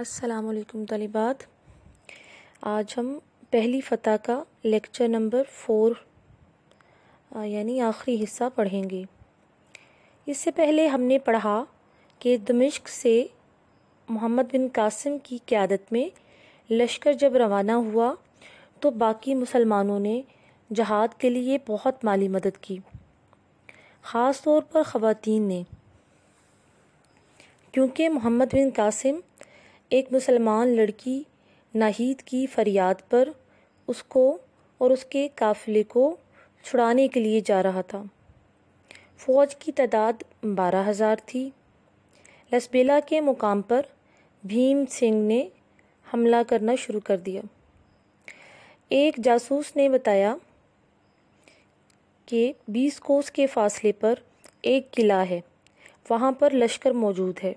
असलकुम तलबात आज हम पहली फ़तह का लेक्चर नंबर फ़ोर यानी आखिरी हिस्सा पढ़ेंगे इससे पहले हमने पढ़ा कि दमिश्क से मोहम्मद बिन कासिम की क़्यादत में लश्कर जब रवाना हुआ तो बाकी मुसलमानों ने जहाद के लिए बहुत माली मदद की ख़ास तौर पर ख़वान ने क्योंकि मोहम्मद बिन कासिम एक मुसलमान लड़की नाहीद की फ़रियाद पर उसको और उसके काफ़िले को छुड़ाने के लिए जा रहा था फ़ौज की तादाद बारह हज़ार थी लसबेला के मुकाम पर भीम सिंह ने हमला करना शुरू कर दिया एक जासूस ने बताया कि बीस कोस के फासले पर एक किला है वहाँ पर लश्कर मौजूद है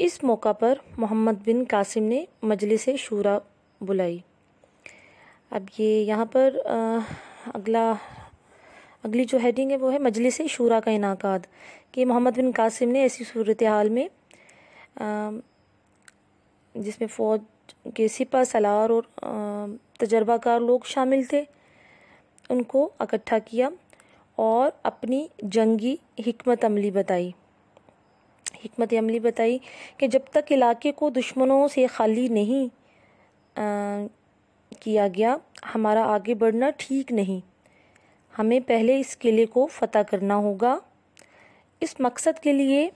इस मौका पर मोहम्मद बिन कासिम ने मजलिस शूरा बुलाई अब ये यहाँ पर अगला अगली जो हेडिंग है वो है मजलिस शूरा का इनाकाद कि मोहम्मद बिन कासिम ने ऐसी सूरत हाल में जिसमें फ़ौज के सिपा सलार और तजर्बाकार लोग शामिल थे उनको इकट्ठा किया और अपनी जंगी हमत अमली बताई हमत अमली बताई कि जब तक इलाके को दुश्मनों से खाली नहीं आ, किया गया हमारा आगे बढ़ना ठीक नहीं हमें पहले इस किले को फतह करना होगा इस मकसद के लिए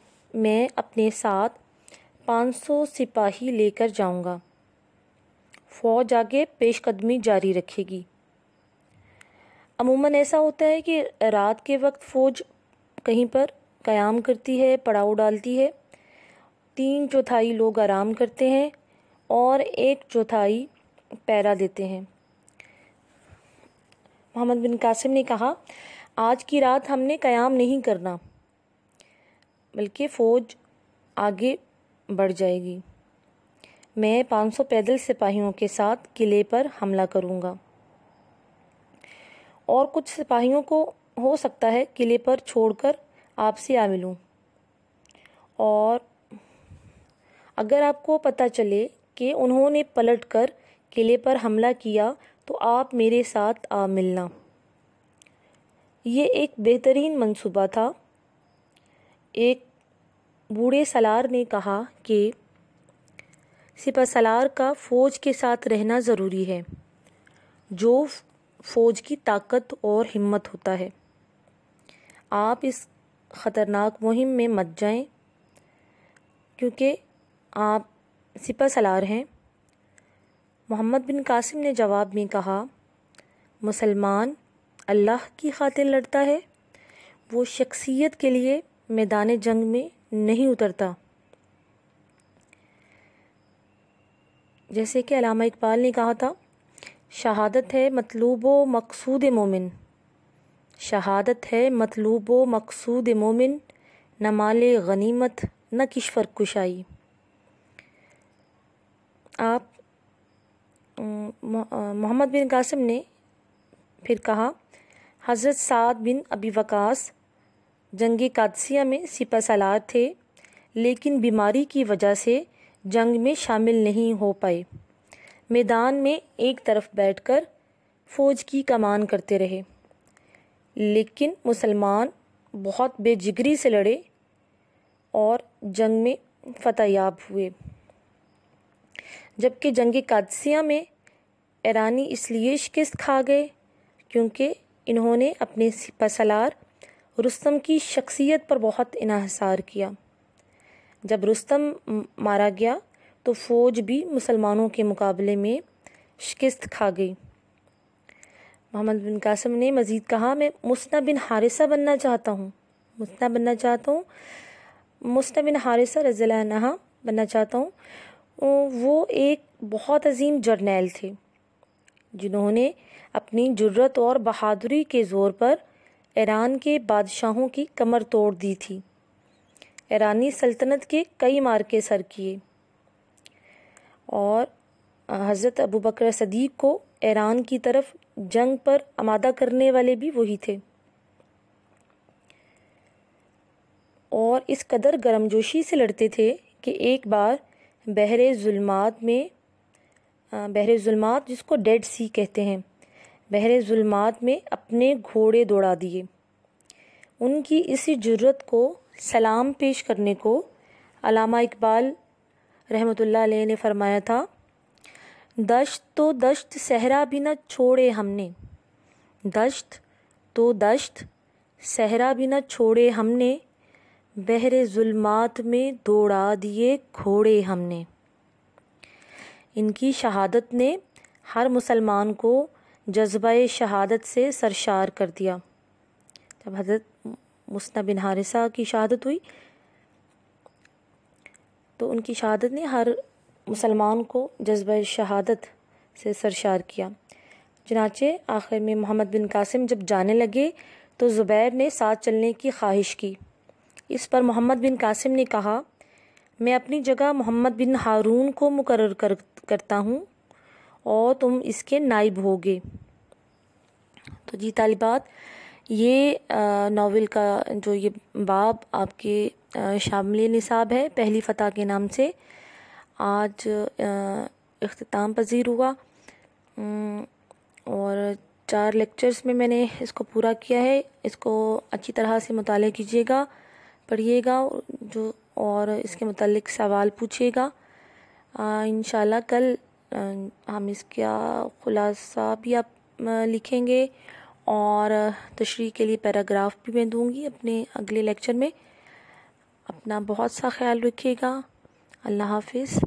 मैं अपने साथ 500 सिपाही लेकर जाऊंगा। फ़ौज आगे पेशकदमी जारी रखेगी अमूमन ऐसा होता है कि रात के वक्त फ़ौज कहीं पर क़याम करती है पड़ाव डालती है तीन चौथाई लोग आराम करते हैं और एक चौथाई पैरा देते हैं मोहम्मद बिन कासिम ने कहा आज की रात हमने क़याम नहीं करना बल्कि फ़ौज आगे बढ़ जाएगी मैं 500 पैदल सिपाहियों के साथ किले पर हमला करूंगा और कुछ सिपाहियों को हो सकता है किले पर छोड़कर आपसे आ मिलूँ और अगर आपको पता चले कि उन्होंने पलटकर किले पर हमला किया तो आप मेरे साथ आ मिलना ये एक बेहतरीन मंसूबा था एक बूढ़े सलार ने कहा कि सिपा सलार का फ़ौज के साथ रहना ज़रूरी है जो फ़ौज की ताकत और हिम्मत होता है आप इस ख़तरनाक मुहिम में मत जाएं क्योंकि आप सिपा सलार हैं मोहम्मद बिन कासिम ने जवाब में कहा मुसलमान अल्लाह की खातिर लड़ता है वो शख्सियत के लिए मैदान जंग में नहीं उतरता जैसे कि अलामा इकबाल ने कहा था शहादत है मतलूब व मकसूद मोमिन शहादत है मतलूब व मकसूद मोमिन न माल गनीमत न किशफर कुशाई आप मोहम्मद बिन कासिम ने फिर कहा हज़रत साद बिन अबी वकास जंग कादसिया में सिपा सलार थे लेकिन बीमारी की वजह से जंग में शामिल नहीं हो पाए मैदान में एक तरफ बैठकर फौज की कमान करते रहे लेकिन मुसलमान बहुत बेजिगरी से लड़े और जंग में फतेयाब हुए जबकि जंग कादसिया में ईरानी इसलिए शिकस्त खा गए क्योंकि इन्होंने अपने पसलार रुस्तम की शख्सियत पर बहुत इनहसार किया जब रुस्तम मारा गया तो फ़ौज भी मुसलमानों के मुकाबले में शिकस्त खा गई मोहम्मद बिन कासम ने मज़ीद कहा मैं मुस्ना बिन हारिसा बनना चाहता हूँ मुस्ना बनना चाहता हूँ मुस्ना बिन हारिसा रज़ीला बनना चाहता हूँ वो एक बहुत अजीम जर्नैल थे जिन्होंने अपनी जुर्रत और बहादुरी के ज़ोर पर ईरान के बादशाहों की कमर तोड़ दी थी ईरानी सल्तनत के कई मार्के सर किए और हज़रत अबू बकर सदीक को ईरान की तरफ जंग पर आमादा करने वाले भी वही थे और इस कदर गर्मजोशी से लड़ते थे कि एक बार बहरे जुल्मात में बहरे जुल्मात जिसको डेड सी कहते हैं बहरे जुल्मात में अपने घोड़े दौड़ा दिए उनकी इसी ज़रूरत को सलाम पेश करने को अलामा इकबाल रहमतुल्लाह अलैह ने फरमाया था दश्त तो दश्त सहरा भी न छोड़े हमने दश्त तो दश्त सहरा भी न छोड़े हमने बहरे जुल्मात में दौड़ा दिए घोड़े हमने इनकी शहादत ने हर मुसलमान को जज्बा शहादत से सरशार कर दिया जब हजरत मुस्ना बिन हारिसा की शहादत हुई तो उनकी शहादत ने हर मुसलमान को जज्ब शहादत से सरशार किया चनाचे आखिर में मोहम्मद बिन कासिम जब जाने लगे तो ज़ुबैर ने साथ चलने की ख्वाहिश की इस पर मोहम्मद बिन कासिम ने कहा मैं अपनी जगह मोहम्मद बिन हारून को मुकर कर, करता हूँ और तुम इसके नाइब होगे तो जी तालिबात ये नावल का जो ये बाब आपके शामिल निसाब है पहली फ़तह के नाम से आज अख्ताम पजीर हुआ और चार लेक्चर्स में मैंने इसको पूरा किया है इसको अच्छी तरह से मुताल कीजिएगा पढ़िएगा जो और इसके मतलब सवाल पूछिएगा इन कल हम इसका ख़ुलासा भी आप लिखेंगे और तशरी के लिए पैराग्राफ भी मैं दूंगी अपने अगले लेक्चर में अपना बहुत सा ख्याल रखिएगा अल्लाह हाफिज़